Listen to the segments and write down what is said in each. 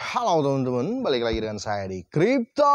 Halo teman-teman, balik lagi dengan saya di Crypto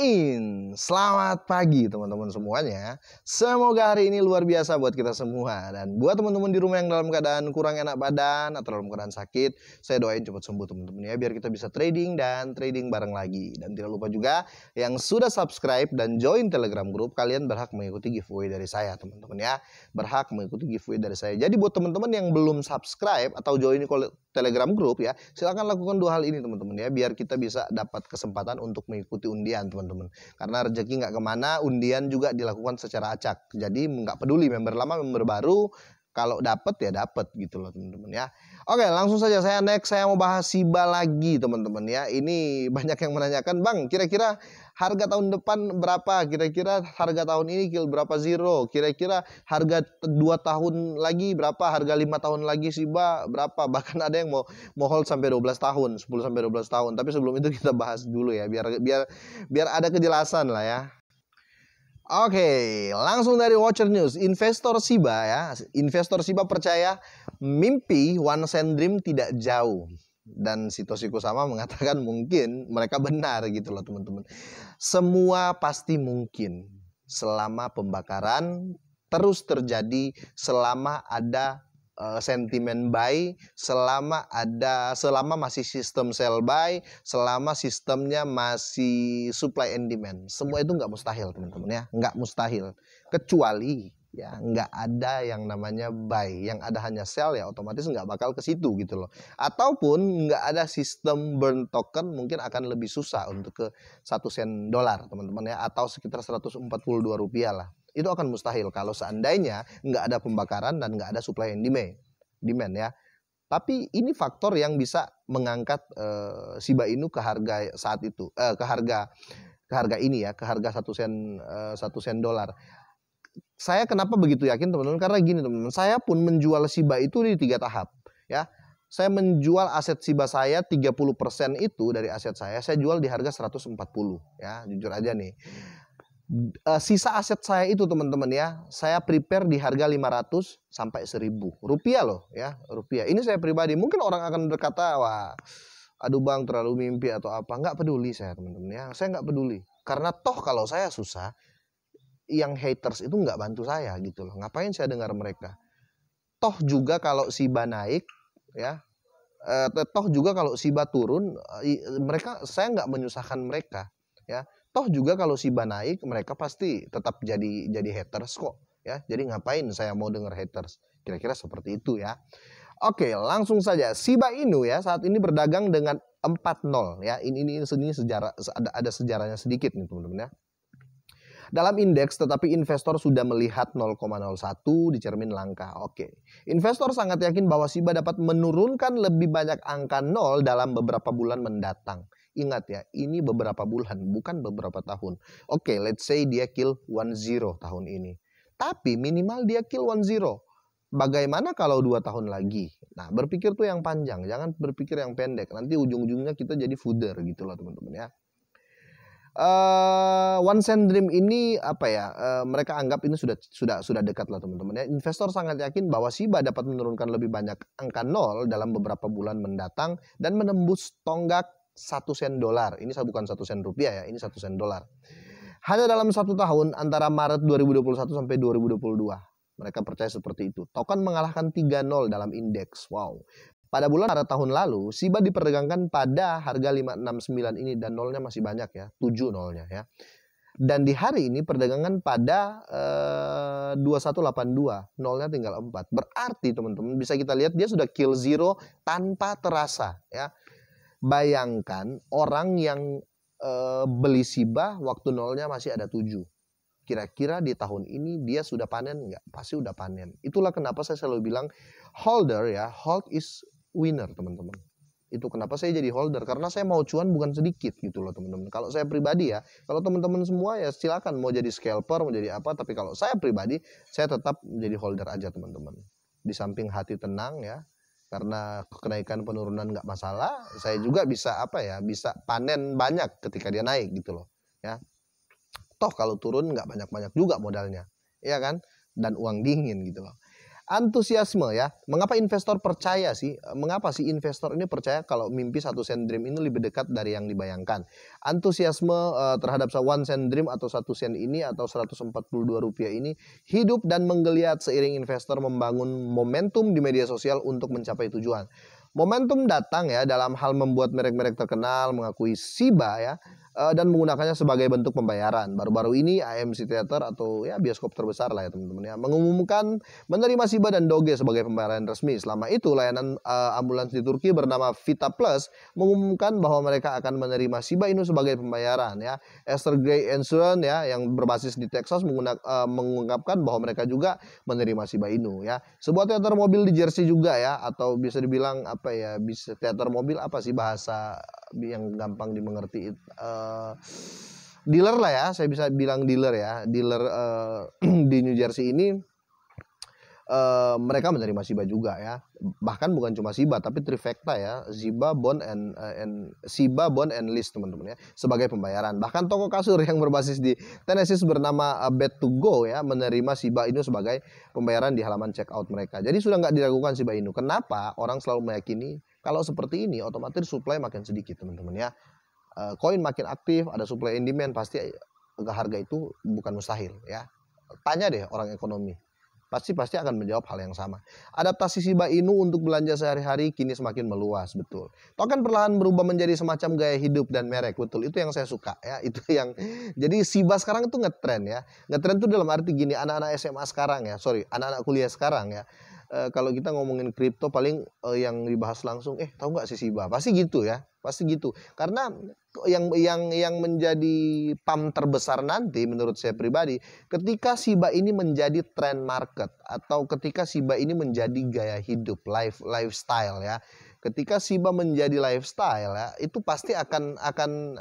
In. Selamat pagi teman-teman semuanya. Semoga hari ini luar biasa buat kita semua dan buat teman-teman di rumah yang dalam keadaan kurang enak badan atau dalam keadaan sakit, saya doain cepat sembuh teman-teman ya biar kita bisa trading dan trading bareng lagi. Dan tidak lupa juga yang sudah subscribe dan join Telegram grup kalian berhak mengikuti giveaway dari saya teman-teman ya. Berhak mengikuti giveaway dari saya. Jadi buat teman-teman yang belum subscribe atau join Telegram group ya. Silahkan lakukan dua hal ini teman-teman ya, biar kita bisa dapat kesempatan untuk mengikuti undian teman-teman. Karena rezeki nggak kemana, undian juga dilakukan secara acak. Jadi nggak peduli member lama, member baru, kalau dapat ya dapat gitu loh teman-teman ya. Oke langsung saja saya next saya mau bahas Siba lagi teman-teman ya. Ini banyak yang menanyakan bang kira-kira harga tahun depan berapa? Kira-kira harga tahun ini kill berapa zero? Kira-kira harga dua tahun lagi berapa? Harga lima tahun lagi Siba berapa? Bahkan ada yang mau mau hold sampai 12 tahun, 10 sampai 12 tahun. Tapi sebelum itu kita bahas dulu ya biar biar biar ada kejelasan lah ya. Oke, langsung dari Watcher News, investor Siba ya, investor Siba percaya mimpi One Cent Dream tidak jauh dan Sitosiku sama mengatakan mungkin mereka benar gitu loh teman-teman. Semua pasti mungkin selama pembakaran terus terjadi selama ada Eh, sentimen buy selama ada selama masih sistem sell buy, selama sistemnya masih supply and demand. Semua itu nggak mustahil teman-teman ya, nggak mustahil. Kecuali ya nggak ada yang namanya buy, yang ada hanya sell ya otomatis nggak bakal ke situ gitu loh. Ataupun nggak ada sistem burn token mungkin akan lebih susah untuk ke satu sen dolar teman-teman ya atau sekitar 142 rupiah lah itu akan mustahil kalau seandainya nggak ada pembakaran dan nggak ada supply and demand, demand ya. Tapi ini faktor yang bisa mengangkat siba eh, Shiba Inu ke harga saat itu, e, ke harga ke harga ini ya, ke harga satu sen eh, satu e, sen dolar. Saya kenapa begitu yakin teman-teman? Karena gini teman-teman, saya pun menjual Shiba itu di tiga tahap ya. Saya menjual aset Shiba saya 30% itu dari aset saya, saya jual di harga 140 ya, jujur aja nih. Eh, sisa aset saya itu teman-teman ya, saya prepare di harga 500 sampai 1000 rupiah loh ya, rupiah. Ini saya pribadi, mungkin orang akan berkata, wah aduh bang terlalu mimpi atau apa, nggak peduli saya teman-teman ya, saya nggak peduli. Karena toh kalau saya susah, yang haters itu nggak bantu saya gitu loh, ngapain saya dengar mereka. Toh juga kalau Siba naik ya, eh, toh juga kalau Siba turun, eh, mereka saya nggak menyusahkan mereka ya Toh juga kalau Siba naik mereka pasti tetap jadi jadi haters kok ya. Jadi ngapain saya mau dengar haters? Kira-kira seperti itu ya. Oke, langsung saja. Siba Inu ya saat ini berdagang dengan 40 ya. Ini ini ini sejarah ada ada sejarahnya sedikit nih teman-teman ya. Dalam indeks tetapi investor sudah melihat 0,01 di cermin langkah. Oke. Investor sangat yakin bahwa Siba dapat menurunkan lebih banyak angka 0 dalam beberapa bulan mendatang. Ingat ya, ini beberapa bulan, bukan beberapa tahun. Oke, okay, let's say dia kill 1-0 tahun ini. Tapi minimal dia kill 1-0. Bagaimana kalau dua tahun lagi? Nah, berpikir tuh yang panjang, jangan berpikir yang pendek. Nanti ujung-ujungnya kita jadi fooder gitu loh teman-teman ya. Uh, one cent dream ini apa ya? Uh, mereka anggap ini sudah sudah sudah dekat lah teman-teman ya. Investor sangat yakin bahwa Shiba dapat menurunkan lebih banyak angka nol dalam beberapa bulan mendatang dan menembus tonggak satu sen dolar. Ini saya bukan satu sen rupiah ya, ini satu sen dolar. Hanya dalam satu tahun antara Maret 2021 sampai 2022. Mereka percaya seperti itu. Token mengalahkan 3-0 dalam indeks. Wow. Pada bulan Maret tahun lalu, SIBA diperdagangkan pada harga 569 ini dan nolnya masih banyak ya, 7 nolnya ya. Dan di hari ini perdagangan pada eh, 2182, nolnya tinggal 4. Berarti teman-teman bisa kita lihat dia sudah kill zero tanpa terasa ya. Bayangkan orang yang e, beli sibah waktu nolnya masih ada tujuh. Kira-kira di tahun ini dia sudah panen nggak? Pasti udah panen. Itulah kenapa saya selalu bilang holder ya, hold is winner teman-teman. Itu kenapa saya jadi holder karena saya mau cuan bukan sedikit gitu loh teman-teman. Kalau saya pribadi ya, kalau teman-teman semua ya silakan mau jadi scalper, mau jadi apa, tapi kalau saya pribadi saya tetap menjadi holder aja teman-teman. Di samping hati tenang ya, karena kenaikan penurunan nggak masalah saya juga bisa apa ya bisa panen banyak ketika dia naik gitu loh ya toh kalau turun nggak banyak banyak juga modalnya ya kan dan uang dingin gitu loh antusiasme ya. Mengapa investor percaya sih? Eh, mengapa sih investor ini percaya kalau mimpi satu sen dream ini lebih dekat dari yang dibayangkan? Antusiasme uh, terhadap one sen dream atau satu sen ini atau 142 rupiah ini hidup dan menggeliat seiring investor membangun momentum di media sosial untuk mencapai tujuan. Momentum datang ya dalam hal membuat merek-merek terkenal mengakui Siba ya Eh, dan menggunakannya sebagai bentuk pembayaran. Baru-baru ini AMC Theater atau ya bioskop terbesar lah ya teman-teman ya mengumumkan menerima Siba dan Doge sebagai pembayaran resmi. Selama itu layanan uh, ambulans di Turki bernama Vita Plus mengumumkan bahwa mereka akan menerima Siba Inu sebagai pembayaran ya. Esther Gray Insurance ya yang berbasis di Texas uh, mengungkapkan bahwa mereka juga menerima Siba Inu ya. Sebuah teater mobil di Jersey juga ya atau bisa dibilang apa ya bisa teater mobil apa sih bahasa yang gampang dimengerti uh, dealer lah ya saya bisa bilang dealer ya dealer uh, di New Jersey ini Eh, mereka menerima Siba juga ya. Bahkan bukan cuma Siba tapi trifecta ya, Siba, Bon and eh, and Siba, Bon and List teman-teman ya sebagai pembayaran. Bahkan toko kasur yang berbasis di Tennessee bernama uh, eh, bet to go ya menerima Siba Inu sebagai pembayaran di halaman check out mereka. Jadi sudah nggak diragukan Siba Inu. Kenapa orang selalu meyakini kalau seperti ini otomatis supply makin sedikit teman-teman ya. Koin uh, makin aktif, ada supply and demand pasti harga itu bukan mustahil ya. Tanya deh orang ekonomi pasti pasti akan menjawab hal yang sama. Adaptasi Shiba Inu untuk belanja sehari-hari kini semakin meluas, betul. Token perlahan berubah menjadi semacam gaya hidup dan merek, betul. Itu yang saya suka ya, itu yang jadi Shiba sekarang itu ngetren ya. Ngetren itu dalam arti gini, anak-anak SMA sekarang ya, sorry, anak-anak kuliah sekarang ya. E, kalau kita ngomongin kripto paling e, yang dibahas langsung, eh tahu nggak sih Shiba? Pasti gitu ya, pasti gitu. Karena yang yang yang menjadi pam terbesar nanti menurut saya pribadi ketika Siba ini menjadi trend market atau ketika Siba ini menjadi gaya hidup life lifestyle ya ketika Siba menjadi lifestyle ya itu pasti akan akan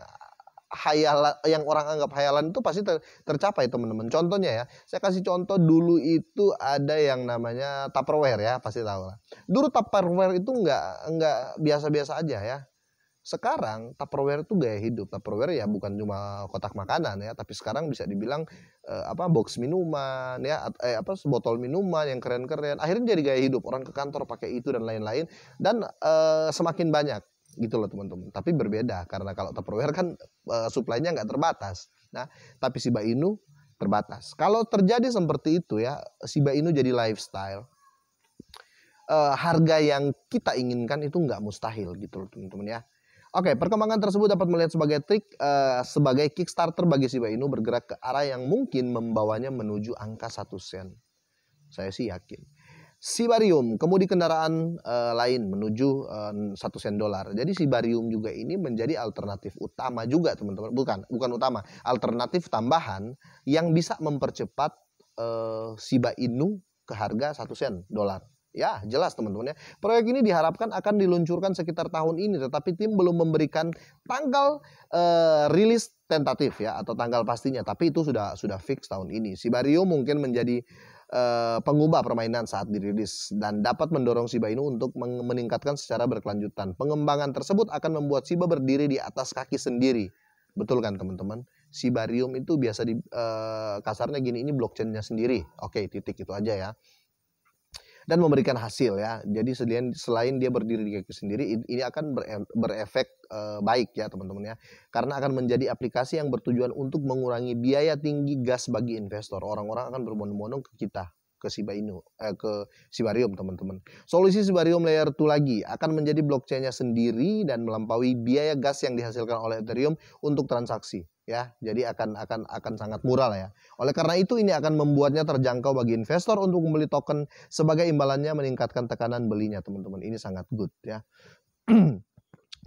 hayalan yang orang anggap hayalan itu pasti ter, tercapai teman-teman. Contohnya ya, saya kasih contoh dulu itu ada yang namanya Tupperware ya, pasti tahu lah. Dulu Tupperware itu nggak nggak biasa-biasa aja ya sekarang Tupperware itu gaya hidup. Tupperware ya hmm. bukan cuma kotak makanan ya, tapi sekarang bisa dibilang eh, apa box minuman ya eh, apa sebotol minuman yang keren-keren. Akhirnya jadi gaya hidup. Orang ke kantor pakai itu dan lain-lain dan eh, semakin banyak gitu loh teman-teman. Tapi berbeda karena kalau Tupperware kan eh, suplainya nggak terbatas. Nah, tapi Shiba Inu terbatas. Kalau terjadi seperti itu ya, Shiba Inu jadi lifestyle uh, harga yang kita inginkan itu nggak mustahil gitu loh teman-teman ya. Oke, perkembangan tersebut dapat melihat sebagai trik uh, sebagai kickstarter bagi Shiba Inu bergerak ke arah yang mungkin membawanya menuju angka satu sen. Saya sih yakin. Sibarium, kemudi kendaraan uh, lain menuju uh, eh, 1 sen dolar. Jadi Sibarium juga ini menjadi alternatif utama juga, teman-teman. Bukan, bukan utama, alternatif tambahan yang bisa mempercepat uh, Shiba Inu ke harga 1 sen dolar. Ya, jelas teman-teman ya. Proyek ini diharapkan akan diluncurkan sekitar tahun ini, tetapi tim belum memberikan tanggal uh, rilis tentatif ya atau tanggal pastinya, tapi itu sudah sudah fix tahun ini. Sibario mungkin menjadi uh, pengubah permainan saat dirilis dan dapat mendorong Siba Inu untuk meningkatkan secara berkelanjutan. Pengembangan tersebut akan membuat Siba berdiri di atas kaki sendiri. Betul kan teman-teman? Sibarium itu biasa di uh, kasarnya gini ini blockchainnya sendiri. Oke, titik itu aja ya dan memberikan hasil ya. Jadi selain selain dia berdiri di kaki sendiri, ini akan berefek e, baik ya teman-teman ya, karena akan menjadi aplikasi yang bertujuan untuk mengurangi biaya tinggi gas bagi investor. Orang-orang akan berbondong-bondong ke kita ke Shiba Inu, eh, ke Sibarium teman-teman. Solusi Sibarium layer 2 lagi akan menjadi blockchain-nya sendiri dan melampaui biaya gas yang dihasilkan oleh Ethereum untuk transaksi ya. Jadi akan akan akan sangat murah lah ya. Oleh karena itu ini akan membuatnya terjangkau bagi investor untuk membeli token sebagai imbalannya meningkatkan tekanan belinya teman-teman. Ini sangat good ya.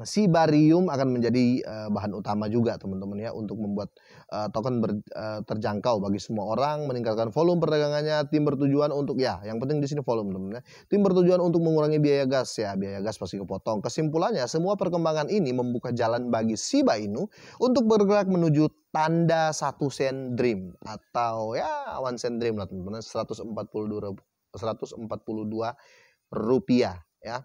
Si barium akan menjadi uh, bahan utama juga teman-teman ya untuk membuat uh, token ber, uh, terjangkau bagi semua orang, meningkatkan volume perdagangannya, tim bertujuan untuk ya, yang penting di sini volume teman-teman ya. Tim bertujuan untuk mengurangi biaya gas ya, biaya gas pasti kepotong. Kesimpulannya semua perkembangan ini membuka jalan bagi Siba Inu untuk bergerak menuju tanda satu sen dream atau ya one sen dream lah teman-teman 142 142 rupiah ya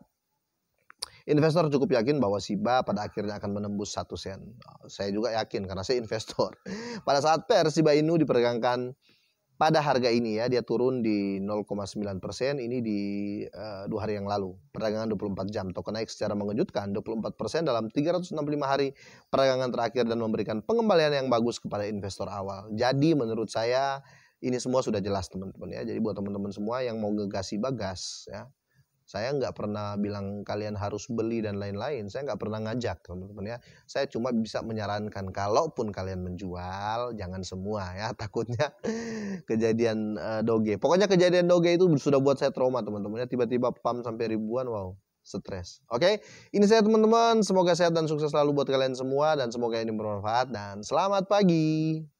investor cukup yakin bahwa Siba pada akhirnya akan menembus satu sen. Eh, saya juga yakin karena saya investor. Pada saat per Siba Inu diperdagangkan pada harga ini ya dia turun di 0,9 persen ini di uh, dua hari yang lalu perdagangan 24 jam token naik secara mengejutkan 24 persen dalam 365 hari perdagangan terakhir dan memberikan pengembalian yang bagus kepada investor awal jadi menurut saya ini semua sudah jelas teman-teman ya jadi buat teman-teman semua yang mau ngegas bagas ya saya nggak pernah bilang kalian harus beli dan lain-lain. Saya nggak pernah ngajak teman-teman ya. Saya cuma bisa menyarankan kalaupun kalian menjual jangan semua ya takutnya kejadian uh, doge. Pokoknya kejadian doge itu sudah buat saya trauma teman-teman ya. Tiba-tiba pam sampai ribuan wow stres. Oke, okay? ini saya teman-teman. Semoga sehat dan sukses selalu buat kalian semua dan semoga ini bermanfaat dan selamat pagi.